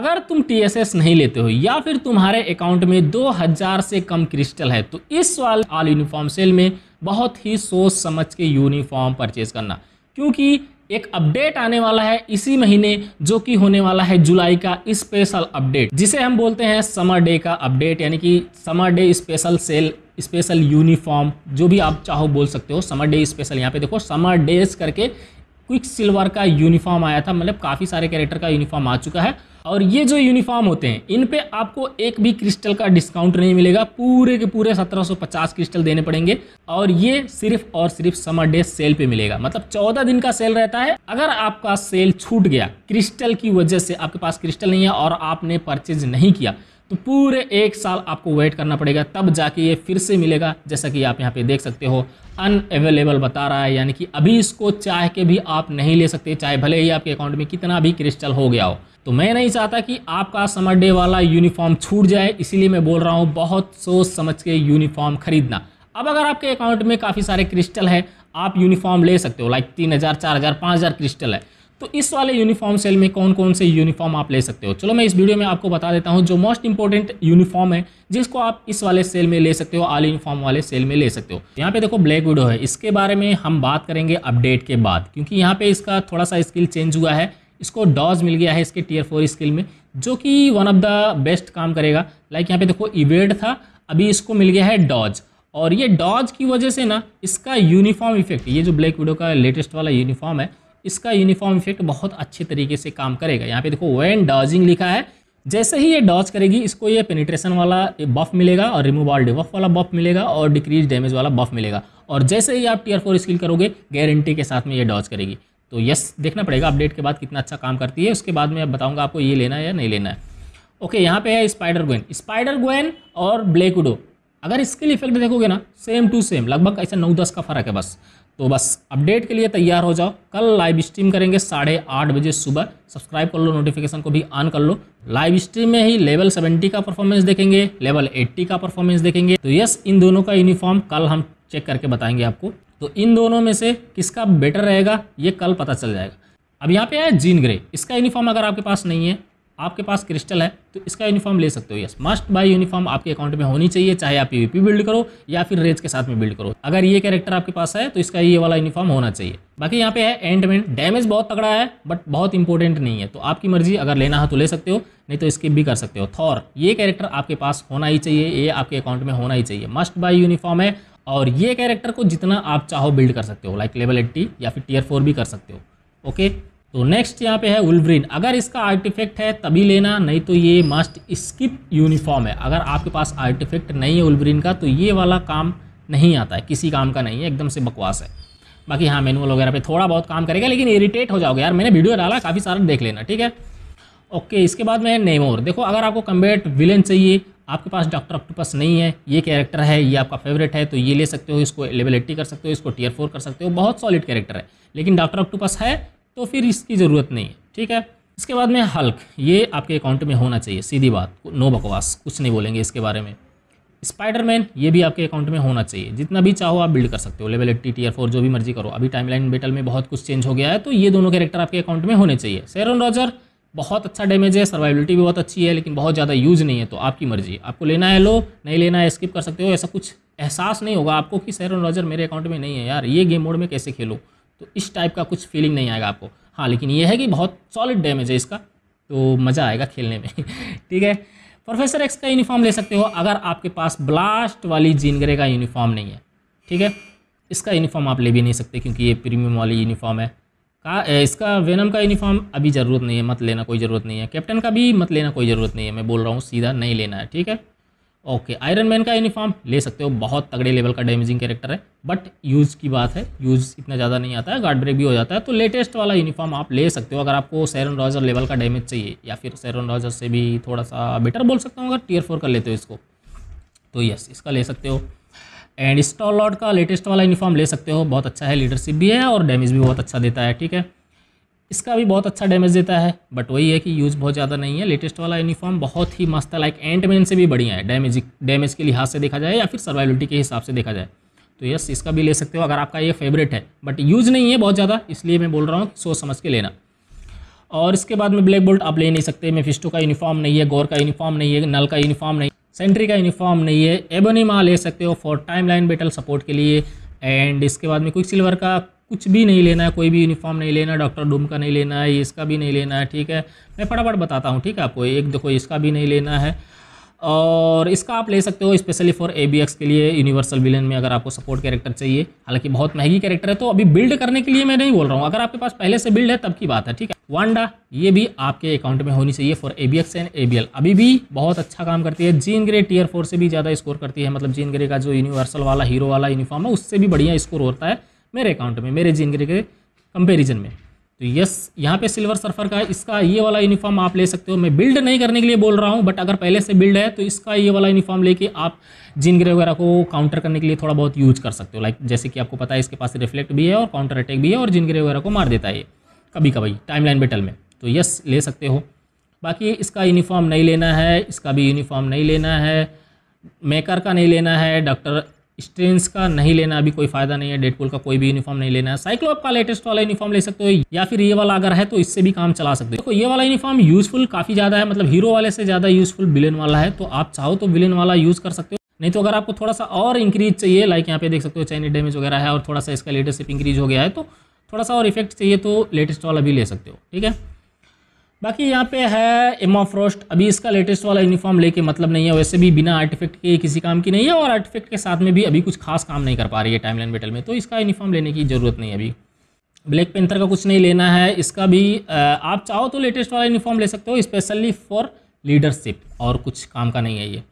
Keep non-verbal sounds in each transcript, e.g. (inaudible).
अगर तुम एस नहीं लेते हो या फिर तुम्हारे अकाउंट में 2000 से कम क्रिस्टल है तो इस साल ऑल यूनिफॉर्म सेल में बहुत ही सोच समझ के यूनिफॉर्म परचेज करना क्योंकि एक अपडेट आने वाला है इसी महीने जो कि होने वाला है जुलाई का स्पेशल अपडेट जिसे हम बोलते हैं समर डे का अपडेट यानी कि summer day special sale special uniform जो भी आप चाहो बोल सकते हो समर डे स्पेशल यहाँ पे देखो समर डेज करके क्विक सिल्वर का यूनिफॉर्म आया था मतलब काफ़ी सारे कैरेक्टर का यूनिफॉर्म आ चुका है और ये जो यूनिफॉर्म होते हैं इन पे आपको एक भी क्रिस्टल का डिस्काउंट नहीं मिलेगा पूरे के पूरे 1750 क्रिस्टल देने पड़ेंगे और ये सिर्फ और सिर्फ समर डे सेल पे मिलेगा मतलब 14 दिन का सेल रहता है अगर आपका सेल छूट गया क्रिस्टल की वजह से आपके पास क्रिस्टल नहीं है और आपने परचेज नहीं किया तो पूरे एक साल आपको वेट करना पड़ेगा तब जाके ये फिर से मिलेगा जैसा कि आप यहाँ पे देख सकते हो अनअवेलेबल बता रहा है यानी कि अभी इसको चाह के भी आप नहीं ले सकते चाहे भले ही आपके अकाउंट में कितना भी क्रिस्टल हो गया हो तो मैं नहीं चाहता कि आपका समर डे वाला यूनिफॉर्म छूट जाए इसीलिए मैं बोल रहा हूँ बहुत सोच समझ के यूनिफॉर्म खरीदना अब अगर आपके अकाउंट में काफ़ी सारे क्रिस्टल है आप यूनिफॉर्म ले सकते हो लाइक तीन हज़ार चार हज़ार पाँच हज़ार क्रिस्टल है तो इस वाले यूनिफॉर्म सेल में कौन कौन से यूनिफॉर्म आप ले सकते हो चलो मैं इस वीडियो में आपको बता देता हूँ जो मोस्ट इंपॉर्टेंट यूनिफॉर्म है जिसको आप इस वाले सेल में ले सकते हो आल यूनिफॉर्म वाले सेल में ले सकते हो यहाँ पे देखो ब्लैक विडो है इसके बारे में हम बात करेंगे अपडेट के बाद क्योंकि यहाँ पे इसका थोड़ा सा स्किल चेंज हुआ है इसको डॉज मिल गया है इसके टीयर फोर स्किल में जो कि वन ऑफ द बेस्ट काम करेगा लाइक यहाँ पे देखो इवेड था अभी इसको मिल गया है डॉज और ये डॉज की वजह से ना इसका यूनिफॉर्म इफेक्ट ये जो ब्लैक विडो का लेटेस्ट वाला यूनिफॉर्म है इसका यूनिफॉर्म इफेक्ट बहुत अच्छे तरीके से काम करेगा यहाँ पे देखो वैन डॉजिंग लिखा है जैसे ही ये डॉज करेगी इसको ये पेनिट्रेशन वाला बफ मिलेगा और रिमूव ऑल डिबफ वाला बफ मिलेगा और डिक्रीज डैमेज वाला बफ मिलेगा और जैसे ही आप टीयर फोर स्किल करोगे गारंटी के साथ में ये डॉज करेगी तो यस देखना पड़ेगा अपडेट के बाद कितना अच्छा काम करती है उसके बाद में बताऊँगा आपको ये लेना है या नहीं लेना है ओके यहाँ पे है स्पाइडर गोइन स्पाइडर गोइन और ब्लैक उडो अगर स्किल इफेक्ट देखोगे ना सेम टू सेम लगभग ऐसा नौ दस का फर्क है बस तो बस अपडेट के लिए तैयार हो जाओ कल लाइव स्ट्रीम करेंगे साढ़े आठ बजे सुबह सब्सक्राइब कर लो नोटिफिकेशन को भी ऑन कर लो लाइव स्ट्रीम में ही लेवल 70 का परफॉर्मेंस देखेंगे लेवल 80 का परफॉर्मेंस देखेंगे तो यस इन दोनों का यूनिफॉर्म कल हम चेक करके बताएंगे आपको तो इन दोनों में से किसका बेटर रहेगा ये कल पता चल जाएगा अब यहाँ पे है जीन ग्रे इसका यूनिफॉर्म अगर आपके पास नहीं है आपके पास क्रिस्टल है तो इसका यूनिफॉर्म ले सकते हो यस मस्ट बाय यूनिफॉर्म आपके अकाउंट में होनी चाहिए चाहे आप पीवीपी बिल्ड करो या फिर रेज के साथ में बिल्ड करो अगर ये कैरेक्टर आपके पास है तो इसका ये वाला यूनिफॉर्म होना चाहिए बाकी यहाँ पे है एंडमेंट डैमेज बहुत तगड़ा है बट बहुत इंपॉर्टेंट नहीं है तो आपकी मर्जी अगर लेना है तो ले सकते हो नहीं तो स्किप भी कर सकते हो थॉर ये कैरेक्टर आपके पास होना ही चाहिए ये आपके अकाउंट में होना ही चाहिए मस्ट बाय यूनिफॉर्म है और ये कैरेक्टर को जितना आप चाहो बिल्ड कर सकते हो लाइक लेवल एट्टी या फिर टीयर फोर भी कर सकते हो ओके तो नेक्स्ट यहाँ पे है उल्वरिन अगर इसका आर्टिफेक्ट है तभी लेना नहीं तो ये मस्ट स्किप यूनिफॉर्म है अगर आपके पास आर्टिफेक्ट नहीं है उल्वरिन का तो ये वाला काम नहीं आता है किसी काम का नहीं है एकदम से बकवास है बाकी हाँ मैनुअल वगैरह पे थोड़ा बहुत काम करेगा लेकिन इरिटेट हो जाओगे यार मैंने वीडियो डाला काफ़ी सारा देख लेना ठीक है ओके इसके बाद में नेमोर देखो अगर आपको कम्बेट विलन चाहिए आपके पास डॉक्टर ऑक्टोपस नहीं है ये कैरेक्टर है ये आपका फेवरेट है तो ये ले सकते हो इसको लेवल एट्टी कर सकते हो इसको टीयर फोर कर सकते हो बहुत सॉलिड कैरेक्टर है लेकिन डॉक्टर ऑक्टोपस है तो फिर इसकी ज़रूरत नहीं है ठीक है इसके बाद में हल्क ये आपके अकाउंट में होना चाहिए सीधी बात नो बकवास कुछ नहीं बोलेंगे इसके बारे में स्पाइडरमैन ये भी आपके अकाउंट में होना चाहिए जितना भी चाहो आप बिल्ड कर सकते हो लेवल एट्टी टी फोर जो भी मर्जी करो अभी टाइमलाइन बेटल में बहुत कुछ चेंज हो गया है तो ये दोनों कैरेक्टर आपके अकाउंट में होने चाहिए सैरन रॉजर बहुत अच्छा डैमेज है सर्वाइबिलिटी भी बहुत अच्छी है लेकिन बहुत ज़्यादा यूज नहीं है तो आपकी मर्जी आपको लेना है लो नहीं लेना है स्किप कर सकते हो ऐसा कुछ एहसास नहीं होगा आपको कि सैरन रॉजर मेरे अकाउंट में नहीं है यार ये गेम मोड में कैसे खेलो तो इस टाइप का कुछ फीलिंग नहीं आएगा आपको हाँ लेकिन ये है कि बहुत सॉलिड डैमेज है इसका तो मज़ा आएगा खेलने में (laughs) ठीक है प्रोफेसर एक्स का यूनिफॉर्म ले सकते हो अगर आपके पास ब्लास्ट वाली जीनगरे का यूनिफॉर्म नहीं है ठीक है इसका यूनिफॉर्म आप ले भी नहीं सकते क्योंकि ये प्रीमियम वाली यूनिफॉर्म है का इसका वेनम का यूनिफॉर्म अभी ज़रूरत नहीं है मत लेना कोई ज़रूरत नहीं है कैप्टन का भी मत लेना कोई ज़रूरत नहीं है मैं बोल रहा हूँ सीधा नहीं लेना है ठीक है ओके आयरन मैन का यूनिफॉर्म ले सकते हो बहुत तगड़े लेवल का डैमेजिंग कैरेक्टर है बट यूज़ की बात है यूज़ इतना ज़्यादा नहीं आता है गार्ड ब्रेक भी हो जाता है तो लेटेस्ट वाला यूनिफॉर्म आप ले सकते हो अगर आपको सैरन रॉजर लेवल का डैमेज चाहिए या फिर सैरन रॉजर से भी थोड़ा सा बेटर बोल सकता हूँ अगर टीयर फोर कर लेते हो इसको तो यस इसका ले सकते हो एंड स्टॉल लॉर्ड का लेटेस्ट वाला यूनिफॉर्म ले सकते हो बहुत अच्छा है लीडरशिप भी है और डैमेज भी बहुत अच्छा देता है ठीक है इसका भी बहुत अच्छा डैमेज देता है बट वही है कि यूज़ बहुत ज़्यादा नहीं है लेटेस्ट वाला यूनिफॉर्म बहुत ही मस्त है लाइक एंड मैन से भी बढ़िया है डैमेज डैमेज के लिहाज से देखा जाए या फिर सर्वाइबिलिटी के हिसाब से देखा जाए तो यस इसका भी ले सकते हो अगर आपका ये फेवरेट है बट यूज़ नहीं है बहुत ज़्यादा इसलिए मैं बोल रहा हूँ सोच समझ के लेना और इसके बाद में ब्लैक बोल्ट आप ले नहीं सकते मेफिस्टो का यूनिफॉर्म नहीं है गौर का यूनिफॉर्म नहीं है नल का यूनिफॉर्म नहीं सेंट्री का यूनिफॉर्म नहीं है एबोनिमा ले सकते हो for timeline battle support के लिए एंड इसके बाद में क्विक सिल्वर का कुछ भी नहीं लेना है कोई भी यूनिफॉर्म नहीं लेना डॉक्टर डूम का नहीं लेना है इसका भी नहीं लेना है ठीक है मैं फटाफट बताता हूँ ठीक है आपको एक देखो इसका भी नहीं लेना है और इसका आप ले सकते हो स्पेशली फॉर ए के लिए यूनिवर्सल विलन में अगर आपको सपोर्ट कैरेक्टर चाहिए हालांकि बहुत महंगी कैरेक्टर है तो अभी बिल्ड करने के लिए मैं नहीं बोल रहा हूँ अगर आपके पास पहले से बिल्ड है तब की बात है ठीक है वांडा ये भी आपके अकाउंट में होनी चाहिए for A B and A अभी भी बहुत अच्छा काम करती है जीन ग्रे टीयर फोर से भी ज़्यादा स्कोर करती है मतलब जीन ग्रे का जो यूनिवर्सल वाला हीरो वाला यूनिफॉर्म है उससे भी बढ़िया स्कोर होता है मेरे अकाउंट में मेरे जिनगरी के कंपेरिजन में तो यस यहाँ पे सिल्वर सर्फर का इसका ये वाला यूनिफॉर्म आप ले सकते हो मैं बिल्ड नहीं करने के लिए बोल रहा हूँ बट अगर पहले से बिल्ड है तो इसका ये वाला यूनिफॉर्म लेके आप जिन ग्रे वगैरह को काउंटर करने के लिए थोड़ा बहुत यूज कर सकते हो लाइक जैसे कि आपको पता है इसके पास रिफ्लेक्ट भी है और काउंटर अटैक भी है और जिन ग्रे वगैरह को मार देता है ये कभी कभी लाइन बेटल में तो यस ले सकते हो बाकी इसका यूनिफॉर्म नहीं लेना है इसका भी यूनिफॉर्म नहीं लेना है मेकर का नहीं लेना है डॉक्टर स्ट्रेंस का नहीं लेना अभी कोई फायदा नहीं है डेडपुल का कोई भी यूनिफॉर्म नहीं लेना है साइक्लोप का लेटेस्ट वाला यूनिफॉर्म ले सकते हो या फिर ये वाला अगर है तो इससे भी काम चला सकते हो तो ये वाला यूनिफॉर्म यूजफुल काफी ज्यादा है मतलब हीरो वाले से ज्यादा यूजफुल विलेन वाला है तो आप चाहो तो विलेन वाला यूज कर सकते हो नहीं तो अगर आपको थोड़ा सा और इंक्रीज चाहिए लाइक यहाँ पे देख सकते हो चाइनी डैमेज वगैरह है और थोड़ा सा इसका लीडरशिप इंक्रीज हो गया है तो थोड़ा सा और इफेक्ट चाहिए तो लेटेस्ट वाला भी ले सकते हो ठीक है बाकी यहाँ पे है एमा फ्रोस्ट अभी इसका लेटेस्ट वाला यूनिफॉर्म लेके मतलब नहीं है वैसे भी बिना आर्टिफैक्ट के किसी काम की नहीं है और आर्टिफैक्ट के साथ में भी अभी कुछ खास काम नहीं कर पा रही है टाइमलाइन बेटल में तो इसका यूनिफॉर्म लेने की ज़रूरत नहीं है अभी ब्लैक पेंथर का कुछ नहीं लेना है इसका भी आप चाहो तो लेटेस्ट वाला यूनिफॉर्म ले सकते हो स्पेशली फॉर लीडरशिप और कुछ काम का नहीं है ये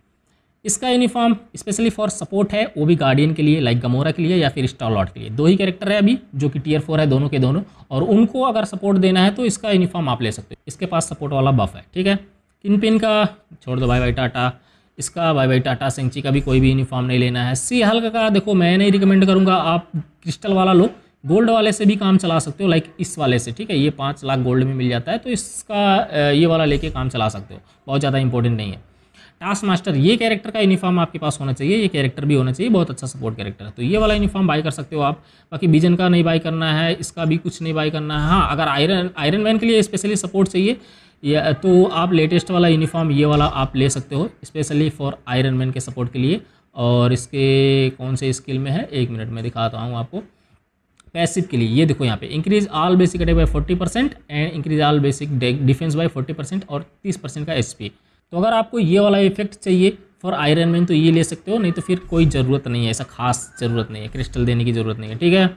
इसका यूनिफॉर्म स्पेशली फॉर सपोर्ट है वो भी गार्डियन के लिए लाइक गमोरा के लिए या फिर स्टॉलॉट के लिए दो ही कैरेक्टर है अभी जो कि टीयर फोर है दोनों के दोनों और उनको अगर सपोर्ट देना है तो इसका यूनिफॉर्म आप ले सकते हो इसके पास सपोर्ट वाला बफ है ठीक है किन पिन का छोड़ दो भाई भाई टाटा इसका बाई बाई टाटा सेंची का भी कोई भी यूनिफॉर्म नहीं लेना है सी हल्का का देखो मैं नहीं रिकमेंड करूँगा आप क्रिस्टल वाला लो गोल्ड वाले से भी काम चला सकते हो लाइक इस वाले से ठीक है ये पाँच लाख गोल्ड में मिल जाता है तो इसका ये वाला लेके काम चला सकते हो बहुत ज़्यादा इंपॉर्टेंट नहीं है टास्क मास्टर ये कैरेक्टर का यूनिफॉर्म आपके पास होना चाहिए ये कैरेक्टर भी होना चाहिए बहुत अच्छा सपोर्ट कैरेक्टर है तो ये वाला यूनिफॉर्म बाई कर सकते हो आप बाकी बीजन का नहीं बाई करना है इसका भी कुछ नहीं बाय करना है हाँ अगर आयरन आयरन मैन के लिए स्पेशली सपोर्ट चाहिए या तो आप लेटेस्ट वाला यूनिफॉर्म ये वाला आप ले सकते हो स्पेशली फॉर आयरन मैन के सपोर्ट के लिए और इसके कौन से स्किल में है एक मिनट में दिखाता हूँ आपको पैसिव के लिए ये देखो यहाँ पे increase all basic attack by forty percent and increase all basic defence by forty percent और तीस परसेंट का एसपी तो अगर आपको ये वाला इफेक्ट चाहिए फॉर आयरन मैन तो ये ले सकते हो नहीं तो फिर कोई ज़रूरत नहीं है ऐसा खास ज़रूरत नहीं है क्रिस्टल देने की ज़रूरत नहीं है ठीक है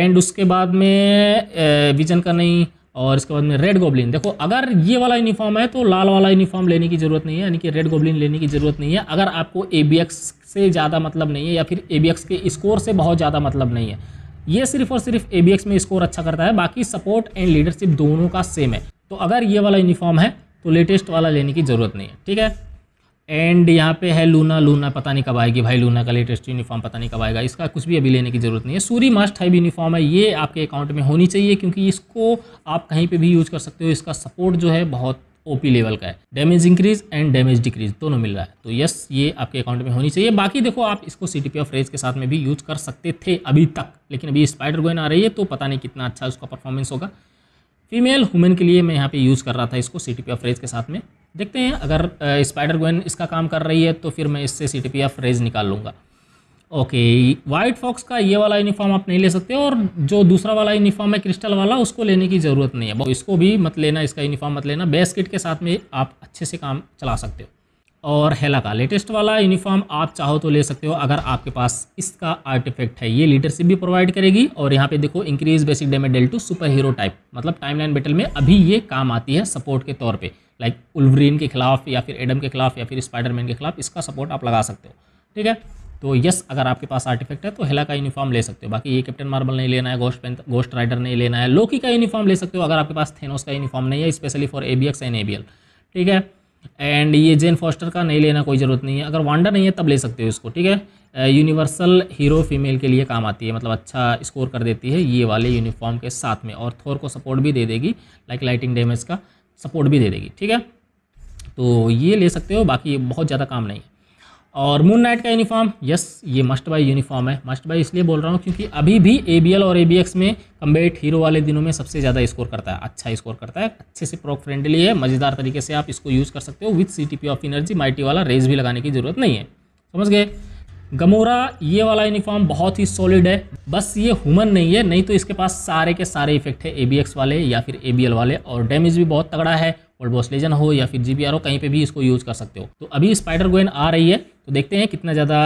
एंड उसके बाद में विजन का नहीं और इसके बाद में रेड गोबलिन देखो अगर ये वाला यूनिफॉर्म है तो लाल वाला यूनिफॉर्म लेने की ज़रूरत नहीं है यानी कि रेड गोबलिन लेने की ज़रूरत नहीं है अगर आपको ए से ज़्यादा मतलब नहीं है या फिर ए के स्कोर से बहुत ज़्यादा मतलब नहीं है ये सिर्फ और सिर्फ ए में स्कोर अच्छा करता है बाकी सपोर्ट एंड लीडरशिप दोनों का सेम है तो अगर ये वाला यूनिफॉर्म है तो लेटेस्ट वाला लेने की ज़रूरत नहीं है ठीक है एंड यहाँ पे है लूना लूना पता नहीं कब आएगी भाई लूना का लेटेस्ट यूनिफॉर्म पता नहीं कब आएगा इसका कुछ भी अभी लेने की ज़रूरत नहीं है सूरी मस्ट हैव यूनिफॉर्म है ये आपके अकाउंट में होनी चाहिए क्योंकि इसको आप कहीं पे भी यूज़ कर सकते हो इसका सपोर्ट जो है बहुत ओपी लेवल का है damage increase and damage decrease दोनों मिल रहा है तो यस ये आपके अकाउंट में होनी चाहिए बाकी देखो आप इसको C T P of rage के साथ में भी यूज कर सकते थे अभी तक लेकिन अभी स्पाइडर गोइन आ रही है तो पता नहीं कितना अच्छा उसका परफॉर्मेंस होगा फीमेल हुमेन के लिए मैं यहाँ पे यूज़ कर रहा था इसको सी टी पी फ्रेज के साथ में देखते हैं अगर स्पाइडर गोइन इसका काम कर रही है तो फिर मैं इससे सी टी पी फ्रेज निकाल लूँगा ओके वाइट फॉक्स का ये वाला यूनिफॉर्म आप नहीं ले सकते और जो दूसरा वाला यूनिफॉर्म है क्रिस्टल वाला उसको लेने की ज़रूरत नहीं है इसको भी मत लेना इसका यूनिफॉर्म मत लेना बेस्ट किट के साथ में आप अच्छे से काम चला सकते हो और हेला का लेटेस्ट वाला यूनिफॉर्म आप चाहो तो ले सकते हो अगर आपके पास इसका आर्टिफैक्ट है ये लीडरशिप भी प्रोवाइड करेगी और यहाँ पे देखो increase basic damage deal to superhero type मतलब टाइमलाइन बैटल में अभी ये काम आती है सपोर्ट के तौर पे लाइक उल्वरीन के खिलाफ या फिर एडम के खिलाफ या फिर स्पाइडरमैन के खिलाफ इसका सपोर्ट आप लगा सकते हो ठीक है तो यस अगर आपके पास आर्टिफैक्ट है तो हेला का यूनिफॉर्म ले सकते हो बाकी ये कैप्टन मार्बल नहीं लेना है गोस्ट गोस्ट राइडर नहीं लेना है लोकी का यूनिफॉर्म ले सकते हो अगर आपके पास थेनोस का यूनिफॉर्म नहीं है specially for A B and A ठीक है एंड ये जेन फॉस्टर का नहीं लेना कोई ज़रूरत नहीं है अगर वांडा नहीं है तब ले सकते हो इसको ठीक है यूनिवर्सल हीरो फीमेल के लिए काम आती है मतलब अच्छा स्कोर कर देती है ये वाले यूनिफॉर्म के साथ में और थोर को सपोर्ट भी दे देगी लाइक लाइटिंग डैमेज का सपोर्ट भी दे देगी ठीक है तो ये ले सकते हो बाकी बहुत ज़्यादा काम नहीं है और मून नाइट का यूनिफॉर्म यस ये मस्ट बाई यूनिफॉर्म है मस्ट बाई इसलिए बोल रहा हूँ क्योंकि अभी भी ए और ए में कम्बेट हीरो वाले दिनों में सबसे ज़्यादा स्कोर करता है अच्छा स्कोर करता है अच्छे से प्रो फ्रेंडली है मज़ेदार तरीके से आप इसको यूज़ कर सकते हो with C T P of energy mighty वाला रेज भी लगाने की ज़रूरत नहीं है समझ गए गमोरा ये वाला यूनिफॉर्म बहुत ही सॉलिड है बस ये हुमन नहीं है नहीं तो इसके पास सारे के सारे इफेक्ट है ए वाले या फिर ए वाले और डैमेज भी बहुत तगड़ा है बॉस लेजन हो या फिर जी हो कहीं पर भी इसको यूज़ कर सकते हो तो अभी स्पाइडर गोइन आ रही है तो देखते हैं कितना ज़्यादा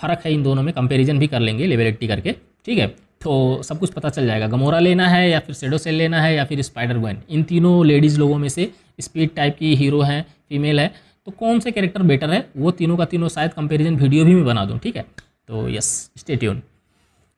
फ़र्क है इन दोनों में कंपेरिजन भी कर लेंगे लेवेलिटी करके ठीक है तो सब कुछ पता चल जाएगा गमोरा लेना है या फिर सेडो सेल लेना है या फिर स्पाइडर गोइन इन तीनों लेडीज़ लोगों में से स्पीड टाइप की हीरो हैं फीमेल है तो कौन से कैरेक्टर बेटर है वो तीनों का तीनों शायद कंपेरिजन वीडियो भी मैं बना दूँ ठीक है तो यस स्टेट्यून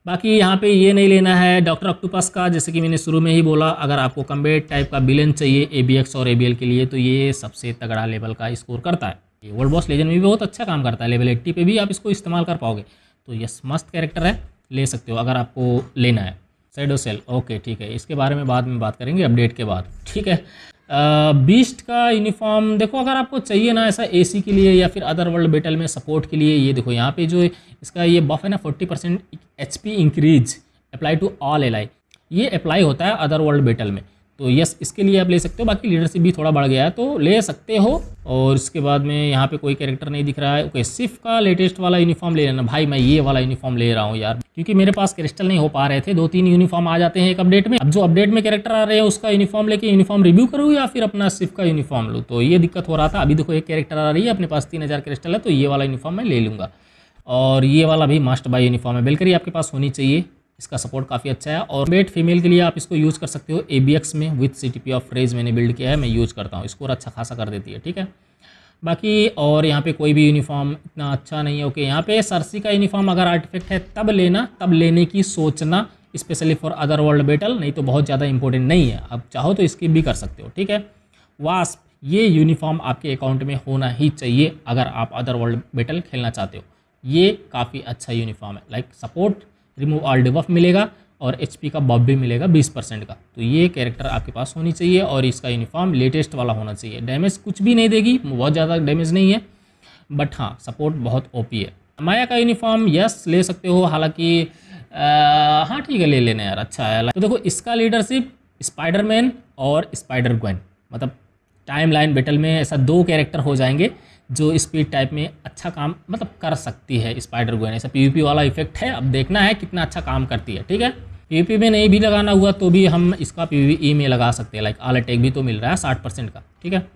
बाकी यहाँ पे ये नहीं लेना है डॉक्टर ऑक्टोपस का जैसे कि मैंने शुरू में ही बोला अगर आपको कम्बेट टाइप का बिलन चाहिए ए और ए के लिए तो ये सबसे तगड़ा लेवल का स्कोर करता है ये वर्ल्ड बॉस लेजेंड में भी बहुत अच्छा काम करता है लेवल एट्टी पे भी आप इसको इस्तेमाल कर पाओगे तो यस मस्त कैरेक्टर है ले सकते हो अगर आपको लेना है सेडो सेल ओके ठीक है इसके बारे में बाद में बात करेंगे अपडेट के बाद ठीक है बीस्ट का यूनिफॉर्म देखो अगर आपको चाहिए ना ऐसा एसी के लिए या फिर अदर वर्ल्ड बेटल में सपोर्ट के लिए ये देखो यहाँ पे जो इसका ये बफ है ना forty percent H increase apply to all ally ये अप्लाई होता है अदर वर्ल्ड बेटल में तो यस इसके लिए आप ले सकते हो बाकी लीडरशिप भी थोड़ा बढ़ गया है तो ले सकते हो और इसके बाद में यहाँ पे कोई कैरेक्टर नहीं दिख रहा है ओके सिर्फ का लेटेस्ट वाला यूनिफॉर्म ले लेना भाई मैं ये वाला यूनिफॉर्म ले रहा हूँ यार क्योंकि मेरे पास क्रिस्टल नहीं हो पा रहे थे दो तीन यूनिफॉर्म आ जाते हैं एक अपडेट में अब जो अपडेट में कैरेक्टर आ रहे हैं उसका यूनिफॉर्म लेके यूनिफॉर्म रिव्यू करूँ या फिर अपना सिर्फ का यूनिफॉर्म लूँ तो ये दिक्कत हो रहा था अभी देखो एक कैरेक्टर आ रही है अपने पास तीन हज़ार है तो ये वाला यूनिफॉर्म मैं ले लूँगा और ये वाला भी मास्ट बाई यूनिफॉर्म है बिल्कुल आपके पास होनी चाहिए इसका सपोर्ट काफ़ी अच्छा है और बेट फीमेल के लिए आप इसको यूज़ कर सकते हो ए में विथ सी ऑफ रेज मैंने बिल्ड किया है मैं यूज़ करता हूँ स्कोर अच्छा खासा कर देती है ठीक है बाकी और यहाँ पे कोई भी यूनिफॉर्म इतना अच्छा नहीं है ओके यहाँ पे सरसी का यूनिफॉर्म अगर आर्टिफेक्ट है तब लेना तब लेने की सोचना specially for other world battle नहीं तो बहुत ज़्यादा इंपॉर्टेंट नहीं है आप चाहो तो इसकी भी कर सकते हो ठीक है वास्प ये यूनिफॉर्म आपके अकाउंट में होना ही चाहिए अगर आप अदर वर्ल्ड बेटल खेलना चाहते हो ये काफ़ी अच्छा यूनिफॉर्म है like like support remove all debuff मिलेगा और एच का बॉब भी मिलेगा बीस परसेंट का तो ये कैरेक्टर आपके पास होनी चाहिए और इसका यूनिफॉर्म लेटेस्ट वाला होना चाहिए डैमेज कुछ भी नहीं देगी बहुत ज़्यादा डैमेज नहीं है बट हाँ सपोर्ट बहुत ओपी है माया का यूनिफॉर्म यस ले सकते हो हालांकि हाँ ठीक है ले लेना यार अच्छा है तो देखो इसका लीडरशिप स्पाइडरमैन और स्पाइडर ग्वेन मतलब टाइम लाइन बैटल में ऐसा दो कैरेक्टर हो जाएंगे जो स्पीड टाइप में अच्छा काम मतलब कर सकती है स्पाइडर गोइन ऐसा पी वाला इफेक्ट है अब देखना है कितना अच्छा काम करती है ठीक है पी में नहीं भी लगाना हुआ तो भी हम इसका पीवीई e में लगा सकते हैं लाइक आल अटैक भी तो मिल रहा है साठ परसेंट का ठीक है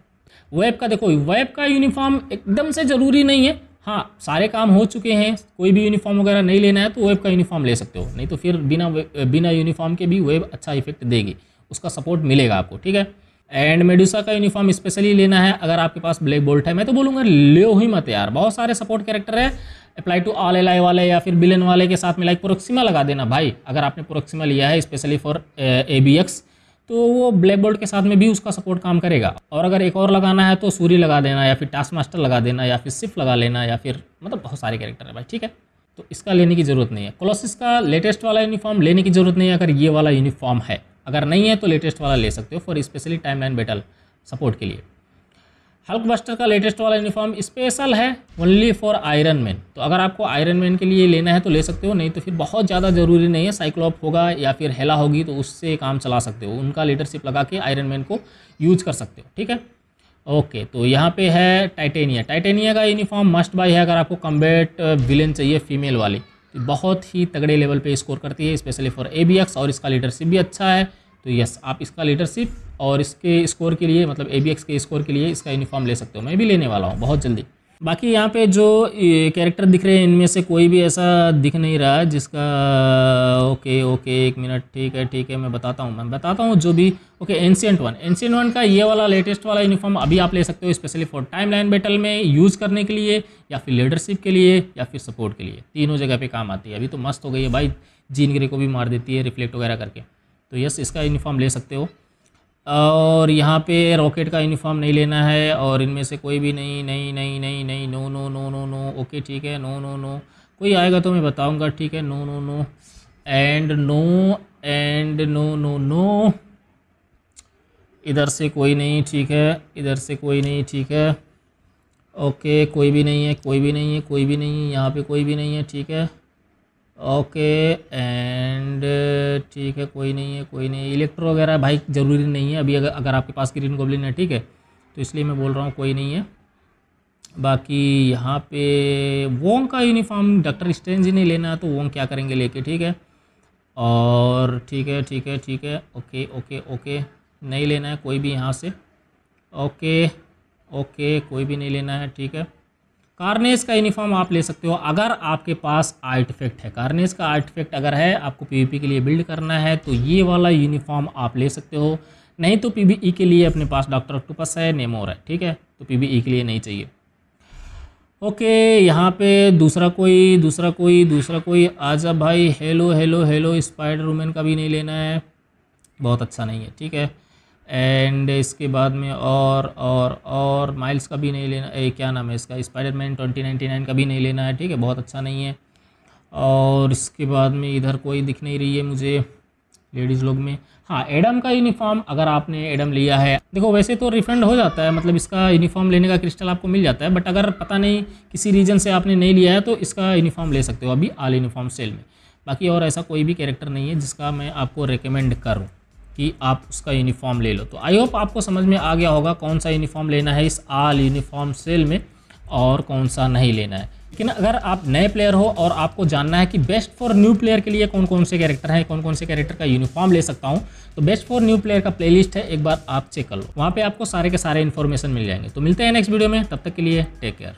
वेब का देखो वेब का यूनिफॉर्म एकदम से ज़रूरी नहीं है हाँ सारे काम हो चुके हैं कोई भी यूनिफॉर्म वगैरह नहीं लेना है तो वेब का यूनिफॉर्म ले सकते हो नहीं तो फिर बिना बिना यूनिफॉर्म के भी वेब अच्छा इफेक्ट देगी उसका सपोर्ट मिलेगा आपको ठीक है एंड मेडूसा का यूनिफॉर्म स्पेशली लेना है अगर आपके पास ब्लैक बोल्ट है मैं तो बोलूँगा ले ही मत यार बहुत सारे सपोर्ट कैरेक्टर है अप्लाई टू ऑल एल वाले या फिर बिलन वाले के साथ में लाइक प्रोक्सीमा लगा देना भाई अगर आपने प्रोक्सीमा लिया है specially for A B X तो वो ब्लैक बोल्ट के साथ में भी उसका सपोर्ट काम करेगा और अगर एक और लगाना है तो सूरी लगा देना या फिर टास्क मास्टर लगा देना या फिर सिफ लगा लेना या फिर मतलब बहुत सारे कैरेक्टर है भाई ठीक है तो इसका लेने की ज़रूरत नहीं है क्लोसिस का लेटेस्ट वाला यूनिफॉर्म लेने की ज़रूरत नहीं है अगर ये वाला यूनिफॉर्म है अगर नहीं है तो लेटेस्ट वाला ले सकते हो for specially time and battle support के लिए हल्क बस्टर का लेटेस्ट वाला यूनिफॉर्म स्पेशल है ओनली फॉर आयरन मैन तो अगर आपको आयरन मैन के लिए लेना है तो ले सकते हो नहीं तो फिर बहुत ज़्यादा ज़रूरी नहीं है साइक्लॉप होगा या फिर हेला होगी तो उससे काम चला सकते हो उनका लीडरशिप लगा के आयरन मैन को यूज कर सकते हो ठीक है ओके तो यहाँ पे है टाइटेनिया टाइटेनिया का यूनिफॉर्म मस्ट बाई है अगर आपको कम्बेट विलेन uh, चाहिए फीमेल वाली तो बहुत ही तगड़े लेवल पर स्कोर करती है स्पेशली फॉर ए और इसका लीडरशिप भी अच्छा है तो यस आप इसका लीडरशिप और इसके स्कोर के लिए मतलब ए के स्कोर के लिए इसका यूनिफॉर्म ले सकते हो मैं भी लेने वाला हूँ बहुत जल्दी बाकी यहाँ पे जो कैरेक्टर दिख रहे हैं इनमें से कोई भी ऐसा दिख नहीं रहा जिसका ओके ओके एक मिनट ठीक है ठीक है मैं बताता हूँ मैं बताता हूँ जो भी okay Ancient One Ancient One का ये वाला लेटेस्ट वाला यूनिफॉर्म अभी आप ले सकते हो specially for timeline battle में यूज़ करने के लिए या फिर लीडरशिप के लिए या फिर सपोर्ट के लिए तीनों जगह पर काम आती है अभी तो मस्त हो गई है भाई ग्रे को भी मार देती है रिफ्लेक्ट वगैरह करके तो यस इसका यूनिफॉर्म ले सकते हो और यहाँ पे रॉकेट का यूनिफॉर्म नहीं लेना है और इनमें से कोई भी नहीं नहीं नहीं नहीं नहीं no no no no no okay ठीक है नो नो नो कोई आएगा तो मैं बताऊँगा ठीक है no no no and no and no no no इधर से कोई नहीं ठीक है इधर से कोई नहीं ठीक है ओके कोई भी नहीं है कोई भी नहीं है कोई भी नहीं है यहाँ पे कोई भी नहीं है ठीक है ओके एंड ठीक है कोई नहीं है कोई नहीं इलेक्ट्रो वगैरह भाई ज़रूरी नहीं है अभी अगर अगर आपके पास ग्रीन गोबलिन है ठीक है तो इसलिए मैं बोल रहा हूँ कोई नहीं है बाकी यहाँ पे वोंग का यूनिफॉर्म डॉक्टर स्ट्रेंज ही नहीं लेना है तो वोंग क्या करेंगे लेके ठीक है और ठीक है ठीक है ठीक है ओके ओके ओके नहीं लेना है कोई भी यहाँ से ओके ओके कोई भी नहीं लेना है ठीक है कार्नेस का यूनिफॉर्म आप ले सकते हो अगर आपके पास इफेक्ट है कार्नेस का आर्ट इफेक्ट अगर है आपको पीवीपी के लिए बिल्ड करना है तो ये वाला यूनिफॉर्म आप ले सकते हो नहीं तो पीबीई के लिए अपने पास डॉक्टर ऑक्टोपस है नेमोर है ठीक है तो पीबीई के लिए नहीं चाहिए ओके यहाँ पे दूसरा कोई दूसरा कोई दूसरा कोई आजा भाई hello hello hello spider women का भी नहीं लेना है बहुत अच्छा नहीं है ठीक है एंड इसके बाद में और और और माइल्स का भी नहीं लेना ए, क्या नाम है इसका स्पाइडरमैन ट्वेंटी नाइन्टी नाइन का भी नहीं लेना है ठीक है बहुत अच्छा नहीं है और इसके बाद में इधर कोई दिख नहीं रही है मुझे लेडीज़ लोग में हाँ एडम का यूनिफॉर्म अगर आपने एडम लिया है देखो वैसे तो रिफंड हो जाता है मतलब इसका यूनिफॉर्म लेने का क्रिस्टल आपको मिल जाता है बट अगर पता नहीं किसी रीजन से आपने नहीं लिया है तो इसका यूनिफॉर्म ले सकते हो अभी आल यूनिफॉर्म सेल में बाकी और ऐसा कोई भी कैरेक्टर नहीं है जिसका मैं आपको रिकमेंड करूँ कि आप उसका यूनिफॉर्म ले लो तो आई होप आपको समझ में आ गया होगा कौन सा यूनिफॉर्म लेना है इस आल यूनिफॉर्म सेल में और कौन सा नहीं लेना है लेकिन अगर आप नए प्लेयर हो और आपको जानना है कि बेस्ट फॉर न्यू प्लेयर के लिए कौन कौन से कैरेक्टर हैं कौन कौन से कैरेक्टर का यूनिफॉर्म ले सकता हूँ तो बेस्ट फॉर न्यू प्लेयर का प्लेलिस्ट है एक बार आप चेक कर लो वहाँ पे आपको सारे के सारे इन्फॉर्मेशन मिल जाएंगे तो मिलते हैं नेक्स्ट वीडियो में तब तक के लिए टेक केयर